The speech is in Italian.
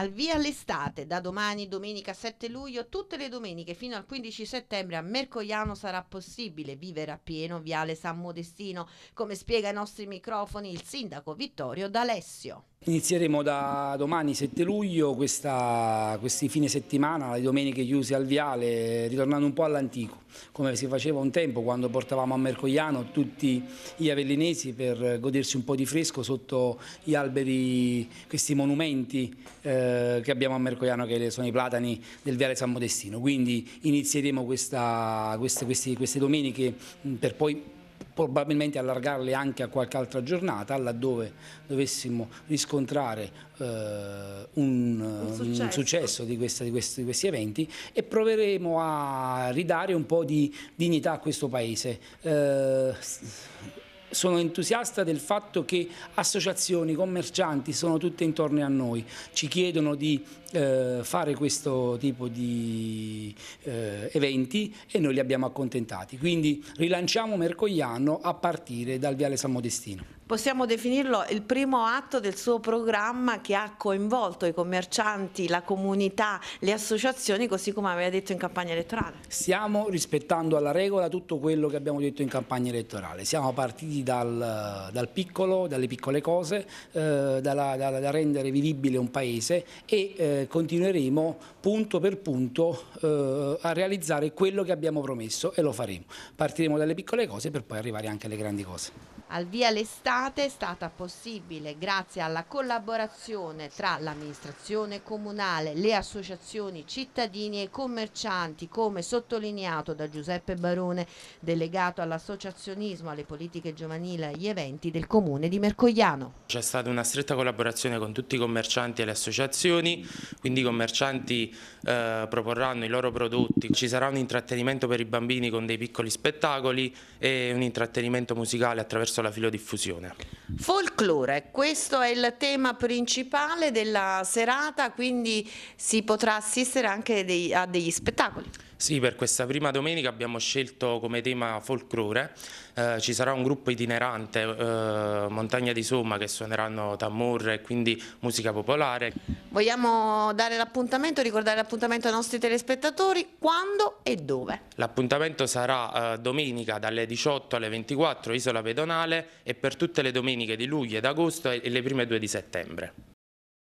Al via l'estate, da domani domenica 7 luglio, tutte le domeniche fino al 15 settembre a Mercogliano sarà possibile vivere a pieno Viale San Modestino, come spiega ai nostri microfoni il sindaco Vittorio D'Alessio. Inizieremo da domani 7 luglio, questa, questi fine settimana, le domeniche chiuse al viale, ritornando un po' all'antico, come si faceva un tempo quando portavamo a Mercogliano tutti gli avellinesi per godersi un po' di fresco sotto gli alberi, questi monumenti eh, che abbiamo a Mercogliano che sono i platani del viale San Modestino. Quindi inizieremo questa, queste, queste, queste domeniche per poi probabilmente allargarle anche a qualche altra giornata laddove dovessimo riscontrare eh, un, un, successo. un, successo, di, questa, di, questi, di, questi, eventi e proveremo a ridare un po' di dignità a questo Paese. Eh, sono entusiasta del fatto che associazioni, commercianti sono tutte intorno a noi, ci chiedono di eh, fare questo tipo di eh, eventi e noi li abbiamo accontentati. Quindi rilanciamo Mercogliano a partire dal Viale San Modestino possiamo definirlo il primo atto del suo programma che ha coinvolto i commercianti, la comunità, le associazioni, così come aveva detto in campagna elettorale. Stiamo rispettando alla regola tutto quello che abbiamo detto in campagna elettorale, siamo partiti dal, dal piccolo, dalle piccole cose, eh, dalla, dalla, da rendere vivibile un paese e eh, continueremo punto per punto eh, a realizzare quello che abbiamo promesso e lo faremo. Partiremo dalle piccole cose per poi arrivare anche alle grandi cose. Al via l'estate estate è stata possibile grazie alla collaborazione tra l'amministrazione comunale, le associazioni cittadini e commercianti, come sottolineato da Giuseppe Barone, delegato all'associazionismo, alle politiche giovanili e agli eventi del comune di Mercogliano. C'è stata una stretta collaborazione con tutti i commercianti e le associazioni, quindi i commercianti eh, proporranno i loro prodotti, ci sarà un intrattenimento per i bambini con dei piccoli spettacoli e un intrattenimento musicale attraverso la filodiffusione. Bene. Folklore, questo è il tema principale della serata, quindi si potrà assistere anche dei, a degli spettacoli. Sì, per questa prima domenica abbiamo scelto come tema folklore, eh, ci sarà un gruppo itinerante, eh, Montagna di Somma, che suoneranno tambur e quindi musica popolare. Vogliamo dare l'appuntamento, ricordare l'appuntamento ai nostri telespettatori, quando e dove? L'appuntamento sarà eh, domenica dalle 18 alle 24, Isola Pedonale, e per tutte le domeniche di luglio ed agosto e le prime due di settembre.